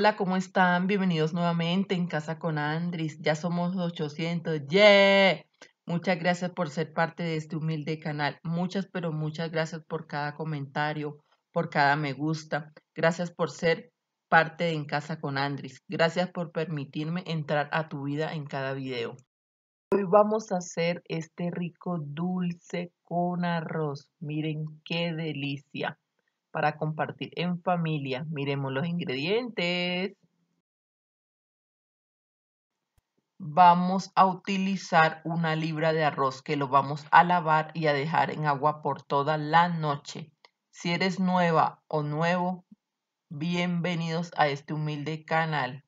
Hola, ¿cómo están? Bienvenidos nuevamente en Casa con Andris. Ya somos 800. ¡ye! Muchas gracias por ser parte de este humilde canal. Muchas, pero muchas gracias por cada comentario, por cada me gusta. Gracias por ser parte de En Casa con Andris. Gracias por permitirme entrar a tu vida en cada video. Hoy vamos a hacer este rico dulce con arroz. Miren qué delicia para compartir en familia. Miremos los ingredientes. Vamos a utilizar una libra de arroz que lo vamos a lavar y a dejar en agua por toda la noche. Si eres nueva o nuevo, bienvenidos a este humilde canal.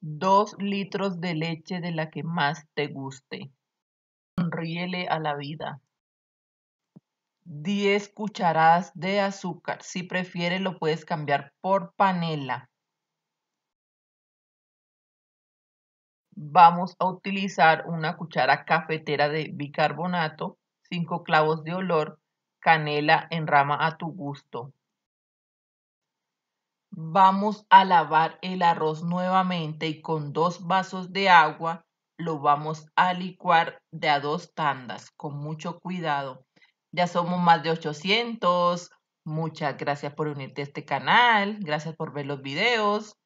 Dos litros de leche de la que más te guste. Sonríele a la vida. 10 cucharadas de azúcar. Si prefieres lo puedes cambiar por panela. Vamos a utilizar una cuchara cafetera de bicarbonato, 5 clavos de olor, canela en rama a tu gusto. Vamos a lavar el arroz nuevamente y con dos vasos de agua lo vamos a licuar de a dos tandas con mucho cuidado. Ya somos más de 800. Muchas gracias por unirte a este canal. Gracias por ver los videos.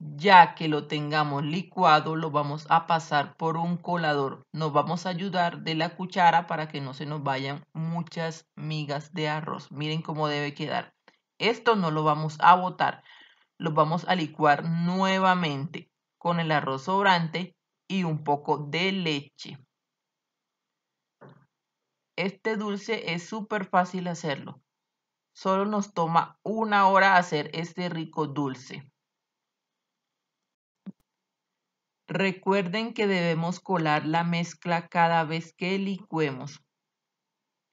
Ya que lo tengamos licuado, lo vamos a pasar por un colador. Nos vamos a ayudar de la cuchara para que no se nos vayan muchas migas de arroz. Miren cómo debe quedar. Esto no lo vamos a botar. Lo vamos a licuar nuevamente con el arroz sobrante y un poco de leche. Este dulce es súper fácil hacerlo. Solo nos toma una hora hacer este rico dulce. Recuerden que debemos colar la mezcla cada vez que licuemos.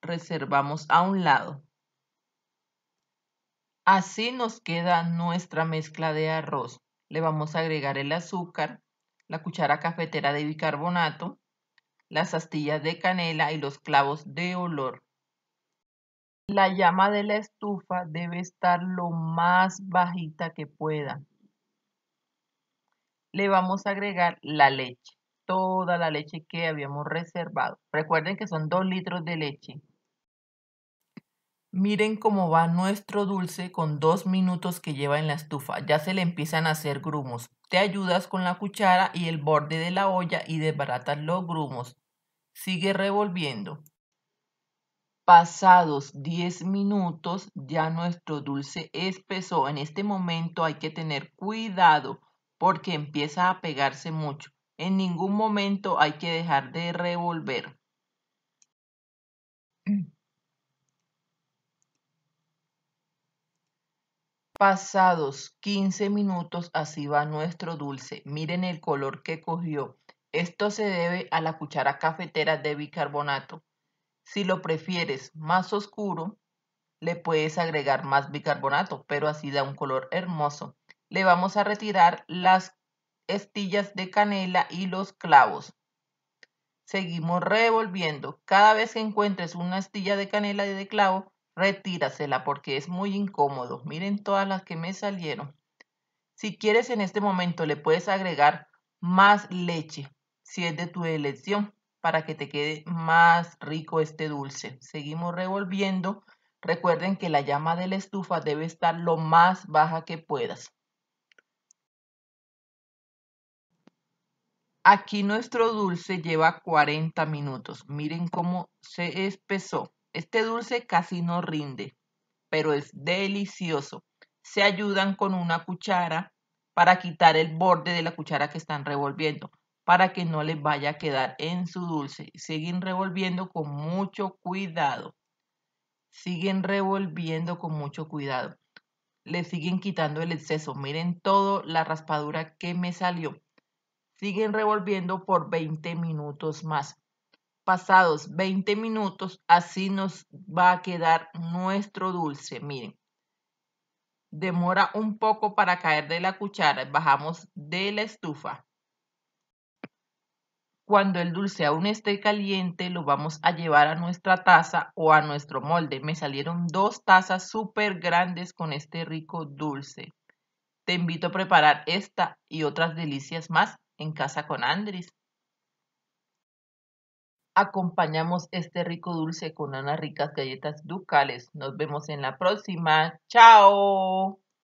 Reservamos a un lado. Así nos queda nuestra mezcla de arroz. Le vamos a agregar el azúcar, la cuchara cafetera de bicarbonato, las astillas de canela y los clavos de olor. La llama de la estufa debe estar lo más bajita que pueda. Le vamos a agregar la leche, toda la leche que habíamos reservado. Recuerden que son dos litros de leche. Miren cómo va nuestro dulce con dos minutos que lleva en la estufa. Ya se le empiezan a hacer grumos. Te ayudas con la cuchara y el borde de la olla y desbaratas los grumos. Sigue revolviendo. Pasados 10 minutos ya nuestro dulce espesó. En este momento hay que tener cuidado porque empieza a pegarse mucho. En ningún momento hay que dejar de revolver. Pasados 15 minutos, así va nuestro dulce. Miren el color que cogió. Esto se debe a la cuchara cafetera de bicarbonato. Si lo prefieres más oscuro, le puedes agregar más bicarbonato, pero así da un color hermoso. Le vamos a retirar las estillas de canela y los clavos. Seguimos revolviendo. Cada vez que encuentres una estilla de canela y de clavo, retírasela porque es muy incómodo. Miren todas las que me salieron. Si quieres en este momento le puedes agregar más leche, si es de tu elección, para que te quede más rico este dulce. Seguimos revolviendo. Recuerden que la llama de la estufa debe estar lo más baja que puedas. Aquí nuestro dulce lleva 40 minutos. Miren cómo se espesó. Este dulce casi no rinde, pero es delicioso. Se ayudan con una cuchara para quitar el borde de la cuchara que están revolviendo, para que no les vaya a quedar en su dulce. Siguen revolviendo con mucho cuidado. Siguen revolviendo con mucho cuidado. Le siguen quitando el exceso. Miren toda la raspadura que me salió. Siguen revolviendo por 20 minutos más pasados 20 minutos, así nos va a quedar nuestro dulce. Miren, demora un poco para caer de la cuchara. Bajamos de la estufa. Cuando el dulce aún esté caliente, lo vamos a llevar a nuestra taza o a nuestro molde. Me salieron dos tazas súper grandes con este rico dulce. Te invito a preparar esta y otras delicias más en casa con Andris acompañamos este rico dulce con unas ricas galletas ducales. Nos vemos en la próxima. Chao.